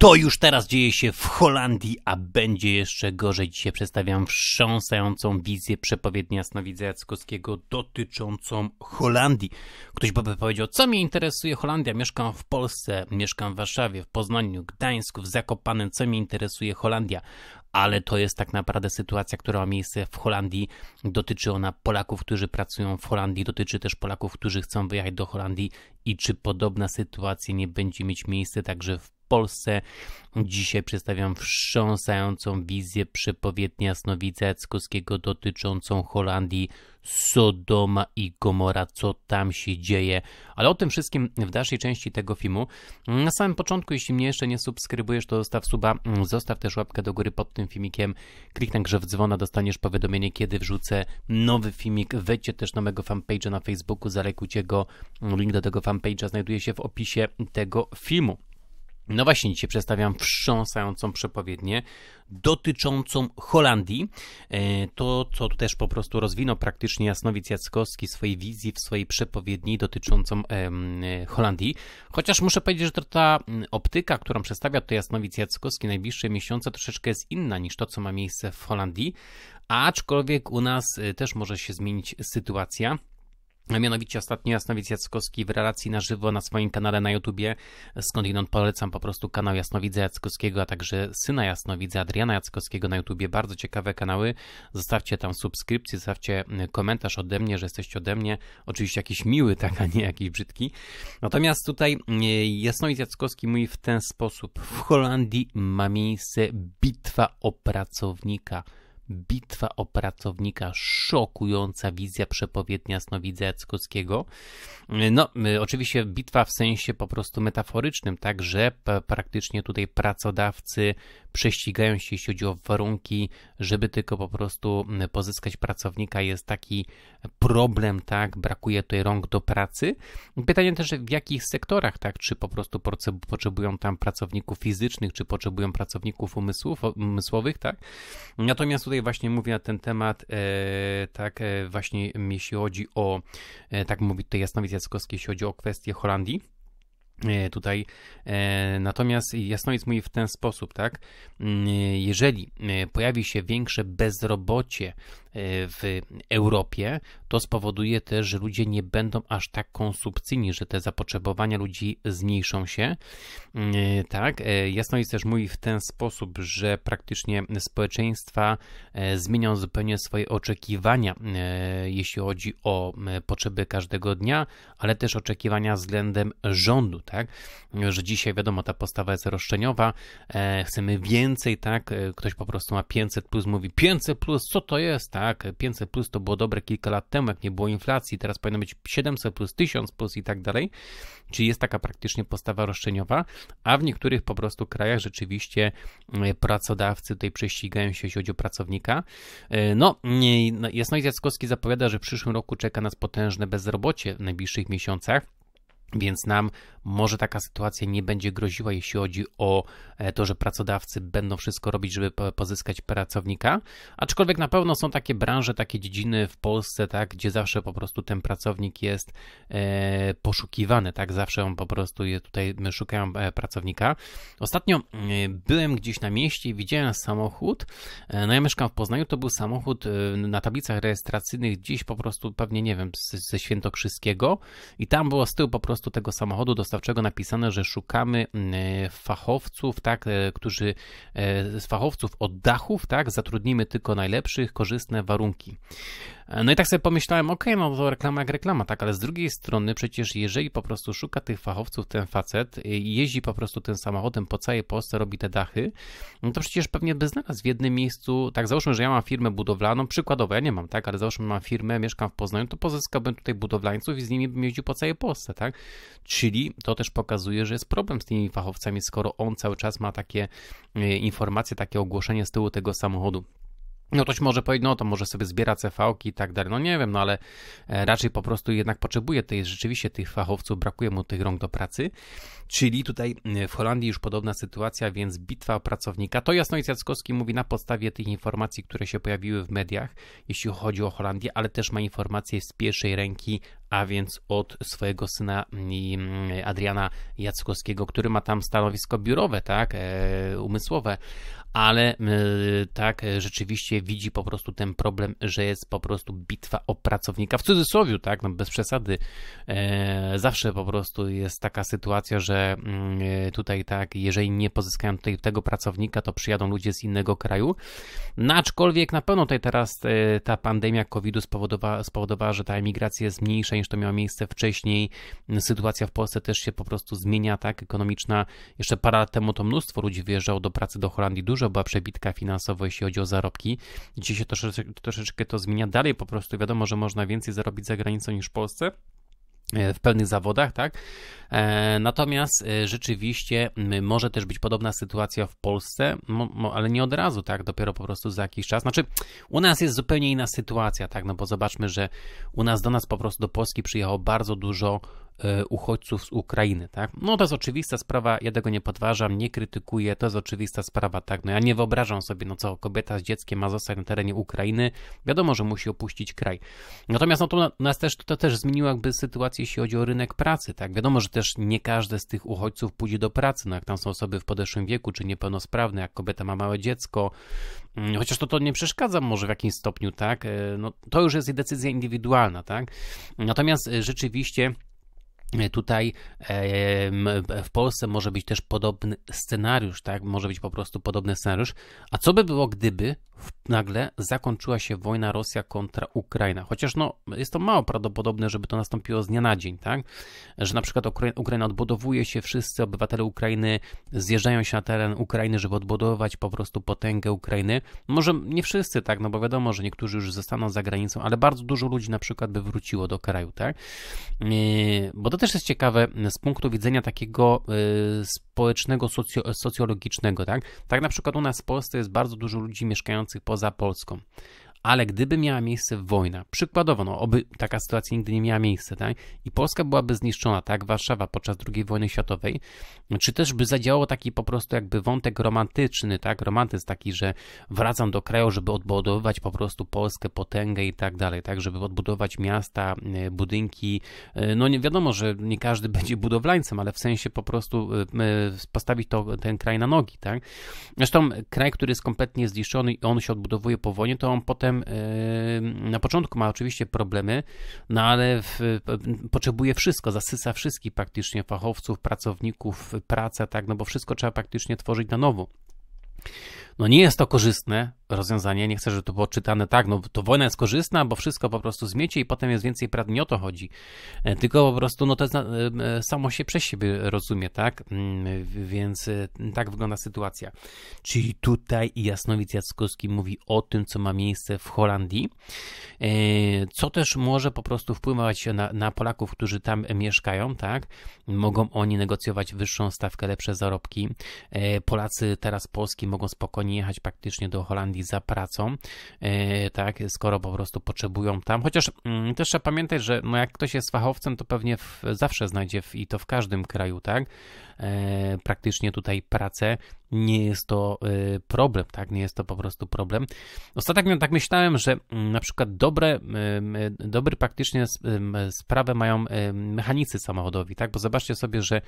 To już teraz dzieje się w Holandii, a będzie jeszcze gorzej. Dzisiaj przedstawiam wstrząsającą wizję przepowiedni Jasnowidza Jackowskiego dotyczącą Holandii. Ktoś by powiedział, co mnie interesuje Holandia? Mieszkam w Polsce, mieszkam w Warszawie, w Poznaniu, Gdańsku, w Zakopanem. Co mnie interesuje Holandia? ale to jest tak naprawdę sytuacja, która ma miejsce w Holandii. Dotyczy ona Polaków, którzy pracują w Holandii, dotyczy też Polaków, którzy chcą wyjechać do Holandii i czy podobna sytuacja nie będzie mieć miejsca także w Polsce. Dzisiaj przedstawiam wstrząsającą wizję przepowiedni Jasnowidza Jackowskiego dotyczącą Holandii, Sodoma i Gomora, co tam się dzieje. Ale o tym wszystkim w dalszej części tego filmu. Na samym początku, jeśli mnie jeszcze nie subskrybujesz, to zostaw suba, zostaw też łapkę do góry pod tym filmikiem, kliknij grze w dzwona, dostaniesz powiadomienie, kiedy wrzucę nowy filmik. Wejdźcie też na mojego fanpage'a na Facebooku, zalekujcie go. Link do tego fanpage'a znajduje się w opisie tego filmu. No właśnie, dzisiaj przedstawiam wstrząsającą przepowiednię dotyczącą Holandii. E, to, co też po prostu rozwinął praktycznie Jasnowic Jackowski swojej wizji w swojej przepowiedni dotyczącą e, Holandii. Chociaż muszę powiedzieć, że to ta optyka, którą przedstawia to Jasnowic Jackowski najbliższe miesiące troszeczkę jest inna niż to, co ma miejsce w Holandii, aczkolwiek u nas e, też może się zmienić sytuacja. Mianowicie ostatnio Jasnowic Jackowski w relacji na żywo na swoim kanale na YouTubie, skądinąd polecam po prostu kanał Jasnowidza Jackowskiego, a także syna Jasnowidza Adriana Jackowskiego na YouTubie. Bardzo ciekawe kanały. Zostawcie tam subskrypcję, zostawcie y, komentarz ode mnie, że jesteście ode mnie. Oczywiście jakiś miły, tak, a nie jakiś brzydki. Natomiast tutaj y, Jasnowic Jackowski mówi w ten sposób. W Holandii ma miejsce bitwa o pracownika. Bitwa o pracownika, szokująca wizja przepowiednia Snowidza Jackowskiego. No, y, oczywiście bitwa w sensie po prostu metaforycznym, tak, że praktycznie tutaj pracodawcy prześcigają się, jeśli chodzi o warunki, żeby tylko po prostu pozyskać pracownika. Jest taki problem, tak, brakuje tutaj rąk do pracy. Pytanie też, w jakich sektorach, tak, czy po prostu potrzebują tam pracowników fizycznych, czy potrzebują pracowników umysłów, umysłowych, tak. Natomiast tutaj właśnie mówię na ten temat, e, tak, e, właśnie jeśli chodzi o, e, tak mówi tutaj Jasnowidz Jackowski, jeśli chodzi o kwestię Holandii. E, tutaj. E, natomiast jest mój w ten sposób, tak? Mm, jeżeli e, pojawi się większe bezrobocie w Europie, to spowoduje też, że ludzie nie będą aż tak konsumpcyjni, że te zapotrzebowania ludzi zmniejszą się. Mm, e, tak, e, jasno jest też mówi w ten sposób, że praktycznie społeczeństwa e, zmienią zupełnie swoje oczekiwania, jeśli chodzi o potrzeby każdego dnia, ale też oczekiwania względem rządu, tak? Że dzisiaj wiadomo, ta postawa jest roszczeniowa, chcemy więcej, tak? Ktoś po prostu ma 500 plus, mówi 500 plus, co to jest, tak? 500 plus to było dobre kilka lat temu temu, jak nie było inflacji, teraz powinno być 700 plus 1000 plus i tak dalej, czyli jest taka praktycznie postawa roszczeniowa, a w niektórych po prostu krajach rzeczywiście e, pracodawcy tutaj prześcigają się, jeśli chodzi o pracownika. E, no, no Jasnoj Jackowski zapowiada, że w przyszłym roku czeka nas potężne bezrobocie w najbliższych miesiącach. Więc nam może taka sytuacja nie będzie groziła, jeśli chodzi o e, to, że pracodawcy będą wszystko robić, żeby pozyskać pracownika. Aczkolwiek na pewno są takie branże, takie dziedziny w Polsce, tak, gdzie zawsze po prostu ten pracownik jest e, poszukiwany, tak, zawsze on po prostu je tutaj szukają e, pracownika. Ostatnio e, byłem gdzieś na mieście i widziałem samochód. No ja mieszkam w Poznaniu, to był samochód na tablicach rejestracyjnych gdzieś po prostu pewnie nie wiem, ze Świętokrzyskiego i tam było z tyłu po prostu prostu tego samochodu dostawczego napisane, że szukamy e, fachowców, tak, e, którzy e, z fachowców od dachów, tak, zatrudnimy tylko najlepszych, korzystne warunki. No i tak sobie pomyślałem, okej, okay, no to reklama jak reklama, tak, ale z drugiej strony przecież jeżeli po prostu szuka tych fachowców ten facet i y, jeździ po prostu tym samochodem po całej Polsce, robi te dachy, no to przecież pewnie by znalazł w jednym miejscu, tak załóżmy, że ja mam firmę budowlaną, przykładowo, ja nie mam, tak, ale załóżmy mam firmę, mieszkam w Poznaniu, to pozyskałbym tutaj budowlańców i z nimi bym jeździł po całej Polsce, tak, czyli to też pokazuje, że jest problem z tymi fachowcami, skoro on cały czas ma takie y, informacje, takie ogłoszenie z tyłu tego samochodu. No toś może powiedzieć, no to może sobie zbiera CV-ki i tak dalej, no nie wiem, no ale e, raczej po prostu jednak potrzebuje tej, rzeczywiście tych fachowców, brakuje mu tych rąk do pracy, czyli tutaj w Holandii już podobna sytuacja, więc bitwa o pracownika, to Jasnowic Jackowski mówi na podstawie tych informacji, które się pojawiły w mediach, jeśli chodzi o Holandię, ale też ma informacje z pierwszej ręki, a więc od swojego syna Adriana Jackowskiego, który ma tam stanowisko biurowe, tak, e, umysłowe, ale e, tak e, rzeczywiście widzi po prostu ten problem, że jest po prostu bitwa o pracownika. W cudzysłowie, tak, no bez przesady. E, zawsze po prostu jest taka sytuacja, że mm, tutaj tak, jeżeli nie pozyskają tutaj tego pracownika, to przyjadą ludzie z innego kraju. No aczkolwiek na pewno tutaj teraz ta pandemia COVID-u spowodowała, spowodowała, że ta emigracja jest mniejsza niż to miało miejsce wcześniej. Sytuacja w Polsce też się po prostu zmienia, tak, ekonomiczna. Jeszcze parę lat temu to mnóstwo ludzi wyjeżdżało do pracy do Holandii, dużo duża była przebitka finansowa, jeśli chodzi o zarobki. Dzisiaj się troszeczkę, troszeczkę to zmienia. Dalej po prostu wiadomo, że można więcej zarobić za granicą niż w Polsce e, w pełnych zawodach, tak? E, natomiast e, rzeczywiście może też być podobna sytuacja w Polsce, ale nie od razu, tak? Dopiero po prostu za jakiś czas. Znaczy, u nas jest zupełnie inna sytuacja, tak? No bo zobaczmy, że u nas do nas po prostu do Polski przyjechało bardzo dużo E, uchodźców z Ukrainy, tak? No to jest oczywista sprawa, ja tego nie podważam, nie krytykuję, to jest oczywista sprawa, tak? No ja nie wyobrażam sobie, no co, kobieta z dzieckiem ma zostać na terenie Ukrainy, wiadomo, że musi opuścić kraj. Natomiast no to nas też, to też zmieniło jakby sytuację, jeśli chodzi o rynek pracy, tak? Wiadomo, że też nie każdy z tych uchodźców pójdzie do pracy, no jak tam są osoby w podeszłym wieku, czy niepełnosprawne, jak kobieta ma małe dziecko, mm, chociaż to, to nie przeszkadza może w jakimś stopniu, tak? E, no to już jest decyzja indywidualna, tak? Natomiast e, rzeczywiście Tutaj w Polsce może być też podobny scenariusz, tak? Może być po prostu podobny scenariusz. A co by było, gdyby nagle zakończyła się wojna Rosja kontra Ukraina. Chociaż no, jest to mało prawdopodobne, żeby to nastąpiło z dnia na dzień, tak? Że na przykład Ukraina odbudowuje się, wszyscy obywatele Ukrainy zjeżdżają się na teren Ukrainy, żeby odbudować po prostu potęgę Ukrainy. Może nie wszyscy, tak? No bo wiadomo, że niektórzy już zostaną za granicą, ale bardzo dużo ludzi na przykład by wróciło do kraju, tak? E, bo to też jest ciekawe z punktu widzenia takiego e, społecznego, socjologicznego, tak? Tak na przykład u nas w Polsce jest bardzo dużo ludzi mieszkających poza Polską ale gdyby miała miejsce wojna, przykładowo, no, oby taka sytuacja nigdy nie miała miejsca, tak? i Polska byłaby zniszczona, tak, Warszawa podczas II wojny światowej, czy też by zadziałało taki po prostu jakby wątek romantyczny, tak, romantyzm taki, że wracam do kraju, żeby odbudowywać po prostu Polskę, potęgę i tak dalej, tak, żeby odbudować miasta, e, budynki, e, no nie wiadomo, że nie każdy będzie budowlańcem, ale w sensie po prostu e, postawić to, ten kraj na nogi, tak. Zresztą kraj, który jest kompletnie zniszczony i on się odbudowuje po wojnie, to on potem potem na początku ma oczywiście problemy, no ale w, potrzebuje wszystko, zasysa wszystkich praktycznie fachowców, pracowników, pracę, tak, no bo wszystko trzeba praktycznie tworzyć na nowo. No nie jest to korzystne, rozwiązanie, nie chcę, żeby to było czytane tak, no to wojna jest korzystna, bo wszystko po prostu zmiecie i potem jest więcej praw, nie o to chodzi. E, tylko po prostu, no to jest, e, e, samo się przez siebie rozumie, tak? Mm, więc tak wygląda sytuacja. Czyli tutaj Jasnowic Jackowski mówi o tym, co ma miejsce w Holandii, co też może po prostu wpływać na, na Polaków, którzy tam mieszkają, tak? Mogą oni negocjować wyższą stawkę, lepsze zarobki. Polacy teraz Polski mogą spokojnie jechać praktycznie do Holandii tęsknili za pracą, e, tak, skoro po prostu potrzebują tam. Chociaż mm, też trzeba pamiętać, że no jak ktoś jest fachowcem, to pewnie w, zawsze znajdzie w, i to w każdym kraju, tak, e, praktycznie tutaj pracę. Nie jest to e, problem, tak, nie jest to po prostu problem. Ostatnio tak myślałem, że mm, na przykład dobre, dobry praktycznie sprawę mają mechanicy samochodowi, tak, bo zobaczcie sobie, że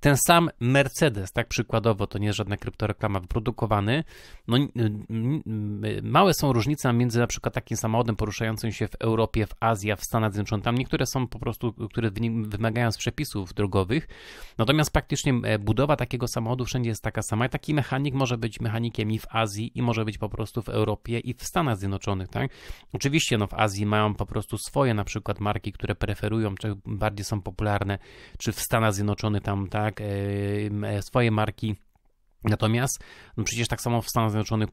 ten sam Mercedes, tak przykładowo, to nie jest żadna kryptoreklama, wyprodukowany, no Y, małe są różnice między na przykład takim samochodem poruszającym się w Europie, w Azji, w Stanach Zjednoczonych. Tam niektóre są po prostu, które wymagają z przepisów drogowych. Natomiast praktycznie e, budowa takiego samochodu wszędzie jest taka sama. Taki mechanik może być mechanikiem i w Azji, i może być po prostu w Europie, i w Stanach Zjednoczonych, tak? Oczywiście, no w Azji mają po prostu swoje na przykład marki, które preferują, czy bardziej są popularne, czy w Stanach Zjednoczonych tam, tak? E, e, swoje marki Natomiast no przecież tak samo w Stanach Zjednoczonych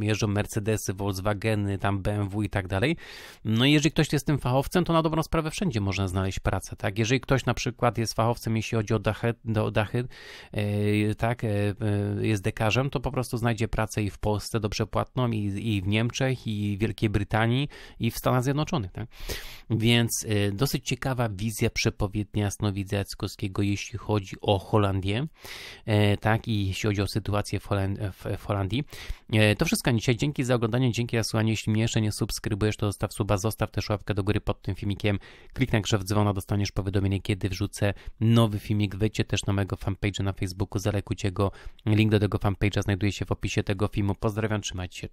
jeżdżą Mercedesy, Volkswageny, tam BMW i tak dalej. No i jeżeli ktoś jest tym fachowcem, to na dobrą sprawę wszędzie można znaleźć pracę, tak? Jeżeli ktoś na przykład jest fachowcem, jeśli chodzi o dachy, do dachy yy, tak, yy, jest dekarzem, to po prostu znajdzie pracę i w Polsce dobrze płatną, i, i w Niemczech, i w Wielkiej Brytanii, i w Stanach Zjednoczonych, tak? Więc yy, dosyć ciekawa wizja przepowiednia Jasnowidza Jackowskiego, jeśli chodzi o Holandię, tak? i jeśli chodzi o sytuację w, w Holandii. E, to wszystko dzisiaj. Dzięki za oglądanie, dzięki za słuchanie. Jeśli mnie jeszcze nie subskrybujesz, to zostaw suba, zostaw też łapkę do góry pod tym filmikiem. Kliknij w dzwona, dostaniesz powiadomienie, kiedy wrzucę nowy filmik. Wejdźcie też na mojego fanpage'a na Facebooku, zalekujcie go. Link do tego fanpage'a znajduje się w opisie tego filmu. Pozdrawiam, trzymajcie się.